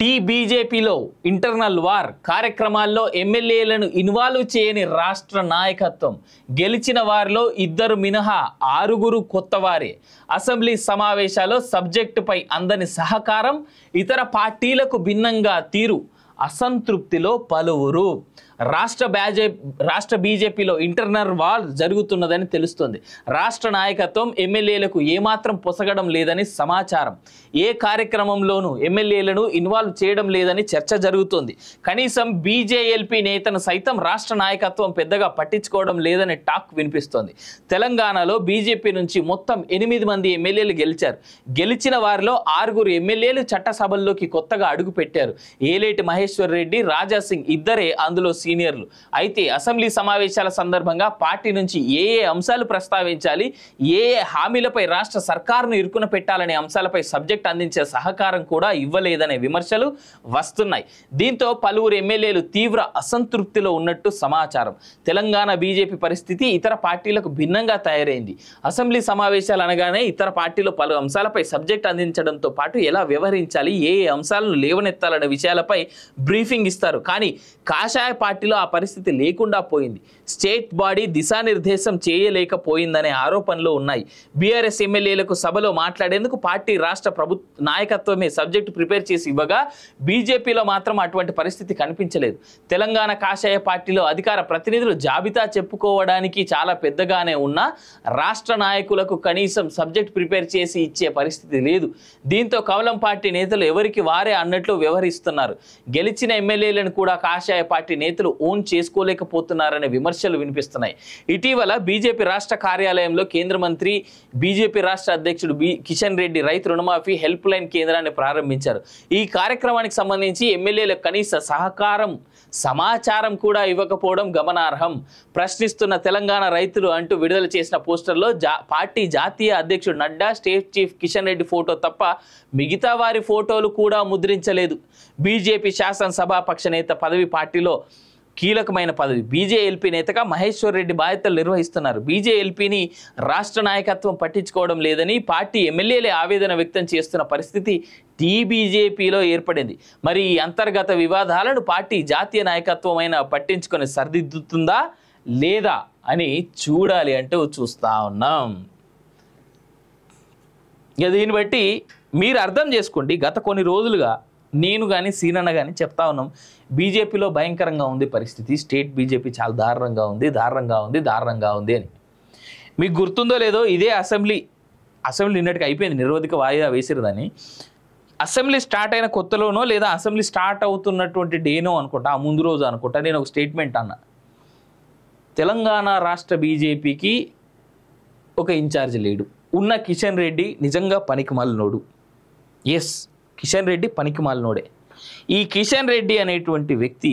tea బీజేపీలో internal war కార్యక్రమాల్లో ఎమ్మెల్యేలను ఇన్వాల్వ్ చేయని రాష్ట్ర నాయకత్వం గెలిచిన వారిలో ఇద్దరు మినహా ఆరుగురు కొత్తవారే అసెంబ్లీ సమావేశాల్లో సబ్జెక్టుపై అందని సహకారం ఇతర పార్టీలకు భిన్నంగా తీరు అసంతృప్తిలో పలువురు రాష్ట్ర బ్యాజే రాష్ట్ర బీజేపీలో ఇంటర్నల్ వార్ జరుగుతున్నదని తెలుస్తోంది రాష్ట్ర నాయకత్వం ఎమ్మెల్యేలకు ఏమాత్రం పొసగడం లేదని సమాచారం ఏ కార్యక్రమంలోనూ ఎమ్మెల్యేలను ఇన్వాల్వ్ చేయడం లేదని చర్చ జరుగుతోంది కనీసం బీజేఎల్పీ నేతను సైతం రాష్ట్ర నాయకత్వం పెద్దగా పట్టించుకోవడం లేదని టాక్ వినిపిస్తోంది తెలంగాణలో బీజేపీ నుంచి మొత్తం ఎనిమిది మంది ఎమ్మెల్యేలు గెలిచారు గెలిచిన వారిలో ఆరుగురు ఎమ్మెల్యేలు చట్టసభల్లోకి కొత్తగా అడుగుపెట్టారు ఏలేటి మహేష్ మల్లేశ్వర్ రెడ్డి సింగ్ ఇద్దరే అందులో సీనియర్లు అయితే అసెంబ్లీ సమావేశాల సందర్భంగా పార్టీ నుంచి ఏ ఏ అంశాలు ప్రస్తావించాలి ఏ ఏ హామీలపై రాష్ట్ర సర్కారును ఇరుకున పెట్టాలనే అంశాలపై సబ్జెక్ట్ అందించే సహకారం కూడా ఇవ్వలేదనే విమర్శలు వస్తున్నాయి దీంతో పలువురు ఎమ్మెల్యేలు తీవ్ర అసంతృప్తిలో ఉన్నట్టు సమాచారం తెలంగాణ బీజేపీ పరిస్థితి ఇతర పార్టీలకు భిన్నంగా తయారైంది అసెంబ్లీ సమావేశాలు అనగానే ఇతర పార్టీలు పలు అంశాలపై సబ్జెక్ట్ అందించడంతో పాటు ఎలా వ్యవహరించాలి ఏ ఏ అంశాలను లేవనెత్తాలనే విషయాలపై బ్రీఫింగ్ ఇస్తారు కానీ కాషాయ పార్టీలో ఆ పరిస్థితి లేకుండా పోయింది స్టేట్ బాడీ దిశానిర్దేశం చేయలేకపోయిందనే ఆరోపణలు ఉన్నాయి బీఆర్ఎస్ ఎమ్మెల్యేలకు సభలో మాట్లాడేందుకు పార్టీ రాష్ట్ర ప్రభుత్వ నాయకత్వమే సబ్జెక్టు ప్రిపేర్ చేసి ఇవ్వగా బీజేపీలో మాత్రం అటువంటి పరిస్థితి కనిపించలేదు తెలంగాణ కాషాయ పార్టీలో అధికార ప్రతినిధులు జాబితా చెప్పుకోవడానికి చాలా పెద్దగానే ఉన్నా రాష్ట్ర నాయకులకు కనీసం సబ్జెక్ట్ ప్రిపేర్ చేసి ఇచ్చే పరిస్థితి లేదు దీంతో కవలం పార్టీ నేతలు ఎవరికి వారే అన్నట్లు వ్యవహరిస్తున్నారు గెలి గెలిచిన ఎమ్మెల్యేలను కూడా కాషాయ పార్టీ నేతలు ఓన్ చేసుకోలేకపోతున్నారనే విమర్శలు వినిపిస్తున్నాయి ఇటీవల బీజేపీ రాష్ట్ర కార్యాలయంలో కేంద్ర మంత్రి బీజేపీ రాష్ట్ర అధ్యక్షుడు బి కిషన్ రెడ్డి రైతు రుణమాఫీ హెల్ప్ లైన్ కేంద్రాన్ని ప్రారంభించారు ఈ కార్యక్రమానికి సంబంధించి ఎమ్మెల్యేల కనీస సహకారం సమాచారం కూడా ఇవ్వకపోవడం గమనార్హం ప్రశ్నిస్తున్న తెలంగాణ రైతులు అంటూ విడుదల చేసిన పోస్టర్లో జా పార్టీ జాతీయ అధ్యక్షుడు Nadda state chief Kishan Reddy photo తప్ప మిగతా వారి ఫోటోలు కూడా ముద్రించలేదు బీజేపీ శాసన శాసనసభాపక్ష నేత పదవి పార్టీలో కీలకమైన పదవి బీజేఎల్పీ నేతగా మహేశ్వర్ రెడ్డి బాధ్యతలు నిర్వహిస్తున్నారు బీజేఎల్పీని రాష్ట్ర నాయకత్వం పట్టించుకోవడం లేదని పార్టీ ఎమ్మెల్యేలే ఆవేదన వ్యక్తం చేస్తున్న పరిస్థితి టీబీజేపీలో ఏర్పడింది మరి ఈ అంతర్గత వివాదాలను పార్టీ జాతీయ నాయకత్వం అయినా పట్టించుకొని సరిదిద్దుతుందా లేదా అని చూడాలి అంటూ చూస్తూ ఉన్నాం ఇక దీన్ని బట్టి మీరు అర్థం చేసుకోండి గత కొన్ని రోజులుగా నేను కానీ సీనన్న కానీ చెప్తా ఉన్నాం బీజేపీలో భయంకరంగా ఉంది పరిస్థితి స్టేట్ బీజేపీ చాలా దారుణంగా ఉంది దారుణంగా ఉంది దారుణంగా ఉంది అని మీకు గుర్తుందో లేదో ఇదే అసెంబ్లీ అసెంబ్లీ నిన్నటికి అయిపోయింది నిరోధిక వాయిదా వేసిరదని అసెంబ్లీ స్టార్ట్ అయిన కొత్తలోనో లేదా అసెంబ్లీ స్టార్ట్ అవుతున్నటువంటి డేనో అనుకుంటా ఆ ముందు రోజు అనుకుంటా నేను ఒక స్టేట్మెంట్ అన్న తెలంగాణ రాష్ట్ర బీజేపీకి ఒక ఇన్ఛార్జ్ లేడు ఉన్న కిషన్ రెడ్డి నిజంగా పనికి మల్లినోడు ఎస్ కిషన్ రెడ్డి పనికిమాలినోడే ఈ కిషన్ రెడ్డి అనేటువంటి వ్యక్తి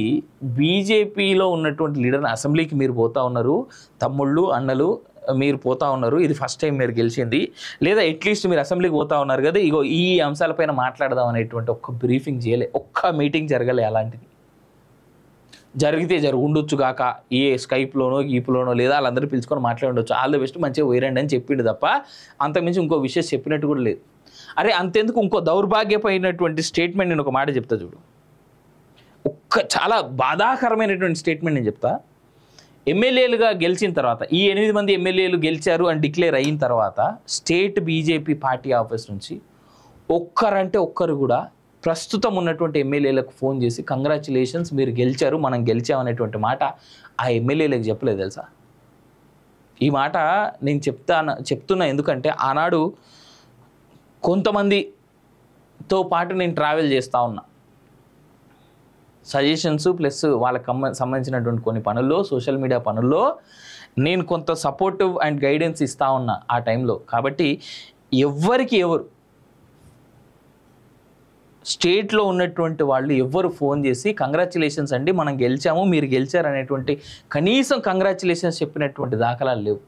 బీజేపీలో ఉన్నటువంటి లీడర్ని అసెంబ్లీకి మీరు పోతూ ఉన్నారు తమ్ముళ్ళు అన్నలు మీరు పోతా ఉన్నారు ఇది ఫస్ట్ టైం మీరు గెలిచింది లేదా అట్లీస్ట్ మీరు అసెంబ్లీకి పోతా ఉన్నారు కదా ఇగో ఈ అంశాలపైన మాట్లాడదాం అనేటువంటి ఒక్క బ్రీఫింగ్ చేయలే ఒక్క మీటింగ్ జరగలే అలాంటిది జరిగితే జరుగు ఉండొచ్చు కాక ఏ స్కైప్లోనో గీప్లోనో లేదా వాళ్ళందరూ పిలుచుకొని మాట్లాడి ఉండొచ్చు ఆల్ ద బెస్ట్ మంచిగా వేరండి అని చెప్పిండు తప్ప అంతకుమించి ఇంకో విషయం చెప్పినట్టు కూడా లేదు అరే అంతెందుకు ఇంకో దౌర్భాగ్యపోయినటువంటి స్టేట్మెంట్ నేను ఒక మాట చెప్తా చూడు ఒక్క చాలా బాధాకరమైనటువంటి స్టేట్మెంట్ నేను చెప్తా ఎమ్మెల్యేలుగా గెలిచిన తర్వాత ఈ ఎనిమిది మంది ఎమ్మెల్యేలు గెలిచారు అని డిక్లేర్ అయిన తర్వాత స్టేట్ బీజేపీ పార్టీ ఆఫీస్ నుంచి ఒక్కరంటే ఒక్కరు కూడా ప్రస్తుతం ఉన్నటువంటి ఎమ్మెల్యేలకు ఫోన్ చేసి కంగ్రాచులేషన్స్ మీరు గెలిచారు మనం గెలిచామనేటువంటి మాట ఆ ఎమ్మెల్యేలకు చెప్పలేదు తెలుసా ఈ మాట నేను చెప్తాను చెప్తున్నా ఎందుకంటే ఆనాడు కొంతమందితో పాటు నేను ట్రావెల్ చేస్తూ ఉన్నా సజెషన్స్ ప్లస్ వాళ్ళకి సంబంధించినటువంటి కొన్ని పనుల్లో సోషల్ మీడియా పనుల్లో నేను కొంత సపోర్టివ్ అండ్ గైడెన్స్ ఇస్తూ ఉన్నా ఆ టైంలో కాబట్టి ఎవ్వరికి ఎవరు స్టేట్లో ఉన్నటువంటి వాళ్ళు ఎవ్వరు ఫోన్ చేసి కంగ్రాచులేషన్స్ అండి మనం గెలిచాము మీరు గెలిచారు అనేటువంటి కనీసం కంగ్రాచులేషన్స్ చెప్పినటువంటి దాఖలాలు లేవు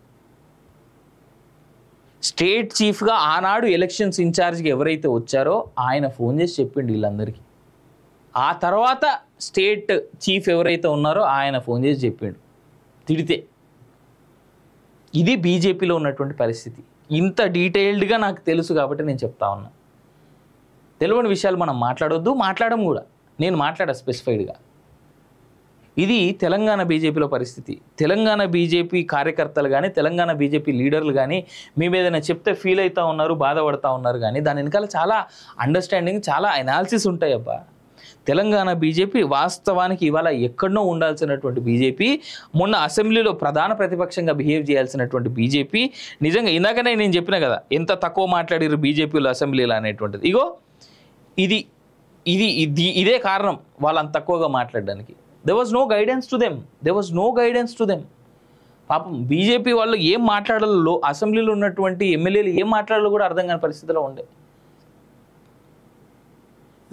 స్టేట్ చీఫ్గా ఆనాడు ఎలక్షన్స్ ఇన్ఛార్జ్కి ఎవరైతే వచ్చారో ఆయన ఫోన్ చేసి చెప్పిండు వీళ్ళందరికీ ఆ తర్వాత స్టేట్ చీఫ్ ఎవరైతే ఉన్నారో ఆయన ఫోన్ చేసి చెప్పిండు తిడితే ఇది బీజేపీలో ఉన్నటువంటి పరిస్థితి ఇంత డీటెయిల్డ్గా నాకు తెలుసు కాబట్టి నేను చెప్తా ఉన్నా తెలియని విషయాలు మనం మాట్లాడొద్దు మాట్లాడడం కూడా నేను మాట్లాడా స్పెసిఫైడ్గా ఇది తెలంగాణ బీజేపీలో పరిస్థితి తెలంగాణ బీజేపీ కార్యకర్తలు కానీ తెలంగాణ బీజేపీ లీడర్లు కానీ మేము ఏదైనా చెప్తే ఫీల్ అవుతూ ఉన్నారు బాధపడుతూ ఉన్నారు కానీ దాని వెనకాల చాలా అండర్స్టాండింగ్ చాలా అనాలిసిస్ ఉంటాయి అబ్బా తెలంగాణ బీజేపీ వాస్తవానికి ఇవాళ ఎక్కడో ఉండాల్సినటువంటి బీజేపీ మొన్న అసెంబ్లీలో ప్రధాన ప్రతిపక్షంగా బిహేవ్ చేయాల్సినటువంటి బీజేపీ నిజంగా ఇందాకనే నేను చెప్పిన కదా ఎంత తక్కువ మాట్లాడారు బీజేపీలో అసెంబ్లీలో అనేటువంటిది ఇగో ఇది ఇది ఇది ఇదే కారణం వాళ్ళు అంత తక్కువగా మాట్లాడడానికి there was no guidance to them there was no guidance to them పాపం బీజేపీ వాళ్ళు ఏం మాట్లాడాలో అసెంబ్లీలో ఉన్నటువంటి ఎమ్మెల్యేలు ఏం మాట్లాడాలో కూడా అర్థం కాని పరిస్థితిలో ఉండే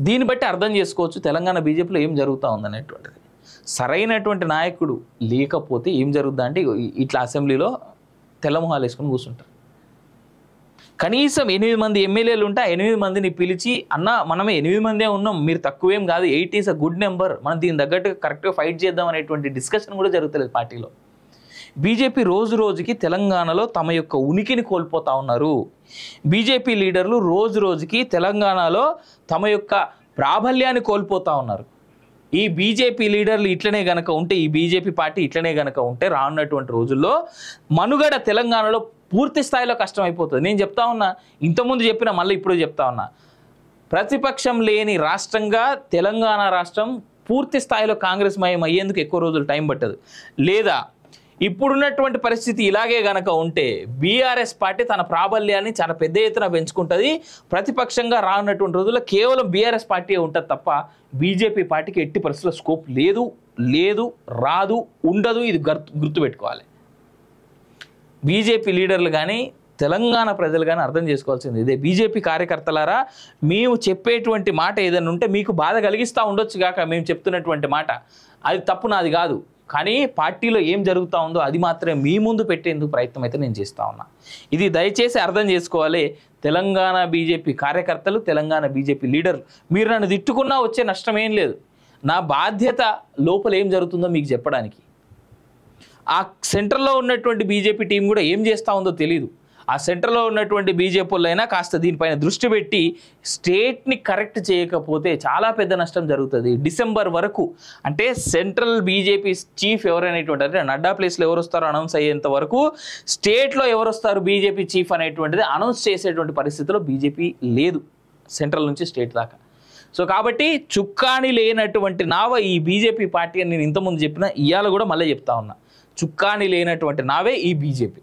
దీన్ని బట్టి అర్థం చేసుకోవచ్చు తెలంగాణ బీజేపీలో ఏం జరుగుతూ ఉందనేటువంటిది సరైనటువంటి నాయకుడు లేకపోతే ఏం జరుగుద్దా అంటే ఇట్లా అసెంబ్లీలో తెల్లమొహాలు వేసుకొని కూర్చుంటారు కనీసం ఎనిమిది మంది ఎమ్మెల్యేలు ఉంటే ఎనిమిది మందిని పిలిచి అన్న మనమే ఎనిమిది మందే ఉన్నాం మీరు తక్కువేం కాదు eight is a good number మనం దీని తగ్గట్టుగా కరెక్ట్గా ఫైట్ చేద్దాం అనేటువంటి డిస్కషన్ కూడా జరుగుతలేదు పార్టీలో బీజేపీ రోజు రోజుకి తెలంగాణలో తమ యొక్క ఉనికిని కోల్పోతా ఉన్నారు బీజేపీ లీడర్లు రోజు రోజుకి తెలంగాణలో తమ యొక్క ప్రాబల్యాన్ని కోల్పోతా ఉన్నారు ఈ బీజేపీ లీడర్లు ఇట్లనే గనక ఉంటే ఈ బీజేపీ పార్టీ ఇట్లనే గనక ఉంటే రానున్నటువంటి రోజుల్లో మనుగడ తెలంగాణలో పూర్తి స్థాయిలో కష్టం అయిపోతుంది నేను చెప్తా ఉన్నా ఇంతకుముందు చెప్పిన మళ్ళీ ఇప్పుడు చెప్తా ఉన్నా ప్రతిపక్షం లేని రాష్ట్రంగా తెలంగాణ రాష్ట్రం పూర్తి స్థాయిలో కాంగ్రెస్ మయం అయ్యేందుకు ఎక్కువ రోజులు టైం పట్టదు లేదా ఇప్పుడున్నటువంటి పరిస్థితి ఇలాగే గనక ఉంటే బీఆర్ఎస్ పార్టీ తన ప్రాబల్యాన్ని చాలా పెద్ద ఎత్తున పెంచుకుంటుంది ప్రతిపక్షంగా రానున్నటువంటి రోజుల్లో కేవలం బీఆర్ఎస్ పార్టీ ఉంటుంది తప్ప బీజేపీ పార్టీకి ఎట్టి పరిస్థితుల స్కోప్ లేదు లేదు రాదు ఉండదు ఇది గుర్తుపెట్టుకోవాలి బీజేపీ లీడర్లు కానీ తెలంగాణ ప్రజలు కానీ అర్థం చేసుకోవాల్సింది ఇదే బీజేపీ కార్యకర్తలారా మేము చెప్పేటువంటి మాట ఏదైనా ఉంటే మీకు బాధ కలిగిస్తూ ఉండొచ్చు కాక మేము చెప్తున్నటువంటి మాట అది తప్పు నాది కాదు కానీ పార్టీలో ఏం జరుగుతూ ఉందో అది మాత్రమే మీ ముందు పెట్టేందుకు ప్రయత్నం అయితే నేను చేస్తూ ఉన్నా ఇది దయచేసి అర్థం చేసుకోవాలి తెలంగాణ బీజేపీ కార్యకర్తలు తెలంగాణ బీజేపీ లీడర్ మీరు నన్ను తిట్టుకున్నా వచ్చే నష్టం ఏం లేదు నా బాధ్యత లోపల ఏం జరుగుతుందో మీకు చెప్పడానికి ఆ సెంటర్లో ఉన్నటువంటి బీజేపీ టీం కూడా ఏం చేస్తూ ఉందో తెలియదు ఆ సెంటర్లో ఉన్నటువంటి బీజేపీలైనా కాస్త దీనిపైన దృష్టి పెట్టి స్టేట్ని కరెక్ట్ చేయకపోతే చాలా పెద్ద నష్టం జరుగుతుంది డిసెంబర్ వరకు అంటే సెంట్రల్ బీజేపీ చీఫ్ ఎవరైనటువంటి అంటే నడ్డా ప్లేస్లో ఎవరు వస్తారో అనౌన్స్ అయ్యేంత వరకు స్టేట్లో ఎవరు వస్తారు బీజేపీ చీఫ్ అనేటువంటిది అనౌన్స్ చేసేటువంటి పరిస్థితిలో బీజేపీ లేదు సెంట్రల్ నుంచి స్టేట్ దాకా సో కాబట్టి చుక్కాని లేనటువంటి నావ ఈ బీజేపీ పార్టీ అని నేను ఇంతకుముందు చెప్పిన ఇవాళ కూడా మళ్ళీ చెప్తా ఉన్నా చుక్కాని లేనటువంటి నావే ఈ బీజేపీ